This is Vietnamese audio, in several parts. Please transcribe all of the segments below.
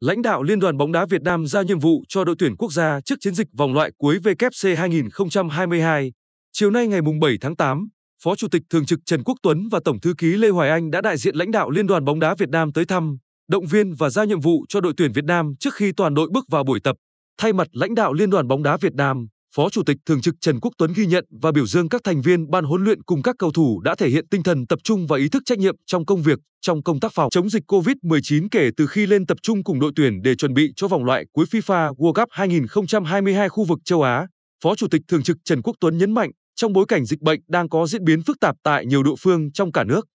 Lãnh đạo Liên đoàn bóng đá Việt Nam giao nhiệm vụ cho đội tuyển quốc gia trước chiến dịch vòng loại cuối WC 2022. Chiều nay ngày 7 tháng 8, Phó Chủ tịch Thường trực Trần Quốc Tuấn và Tổng Thư ký Lê Hoài Anh đã đại diện lãnh đạo Liên đoàn bóng đá Việt Nam tới thăm, động viên và giao nhiệm vụ cho đội tuyển Việt Nam trước khi toàn đội bước vào buổi tập. Thay mặt lãnh đạo Liên đoàn bóng đá Việt Nam, Phó Chủ tịch Thường trực Trần Quốc Tuấn ghi nhận và biểu dương các thành viên ban huấn luyện cùng các cầu thủ đã thể hiện tinh thần tập trung và ý thức trách nhiệm trong công việc, trong công tác phòng chống dịch COVID-19 kể từ khi lên tập trung cùng đội tuyển để chuẩn bị cho vòng loại cuối FIFA World Cup 2022 khu vực châu Á. Phó Chủ tịch Thường trực Trần Quốc Tuấn nhấn mạnh, trong bối cảnh dịch bệnh đang có diễn biến phức tạp tại nhiều địa phương trong cả nước,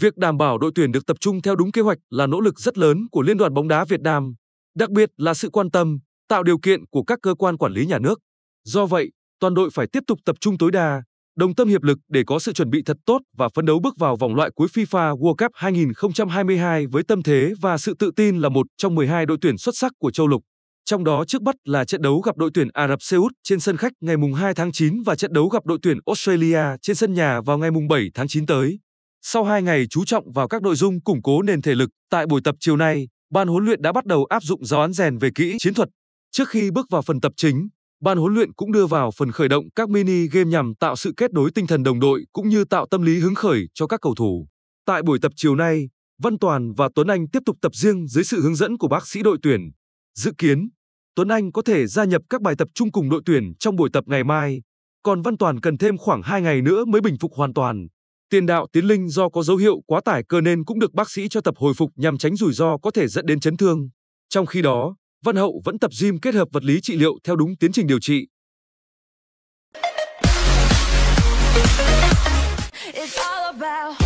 việc đảm bảo đội tuyển được tập trung theo đúng kế hoạch là nỗ lực rất lớn của Liên đoàn bóng đá Việt Nam, đặc biệt là sự quan tâm, tạo điều kiện của các cơ quan quản lý nhà nước. Do vậy, toàn đội phải tiếp tục tập trung tối đa, đồng tâm hiệp lực để có sự chuẩn bị thật tốt và phấn đấu bước vào vòng loại cuối FIFA World Cup 2022 với tâm thế và sự tự tin là một trong 12 đội tuyển xuất sắc của châu lục. Trong đó trước mắt là trận đấu gặp đội tuyển Ả Rập Xê Út trên sân khách ngày 2 tháng 9 và trận đấu gặp đội tuyển Australia trên sân nhà vào ngày 7 tháng 9 tới. Sau 2 ngày chú trọng vào các nội dung củng cố nền thể lực, tại buổi tập chiều nay, ban huấn luyện đã bắt đầu áp dụng giáo án rèn về kỹ chiến thuật. Trước khi bước vào phần tập chính, ban huấn luyện cũng đưa vào phần khởi động các mini game nhằm tạo sự kết nối tinh thần đồng đội cũng như tạo tâm lý hứng khởi cho các cầu thủ. Tại buổi tập chiều nay, Văn Toàn và Tuấn Anh tiếp tục tập riêng dưới sự hướng dẫn của bác sĩ đội tuyển. Dự kiến, Tuấn Anh có thể gia nhập các bài tập chung cùng đội tuyển trong buổi tập ngày mai, còn Văn Toàn cần thêm khoảng 2 ngày nữa mới bình phục hoàn toàn. Tiền đạo Tiến Linh do có dấu hiệu quá tải cơ nên cũng được bác sĩ cho tập hồi phục nhằm tránh rủi ro có thể dẫn đến chấn thương. Trong khi đó, Văn Hậu vẫn tập gym kết hợp vật lý trị liệu theo đúng tiến trình điều trị. It's all about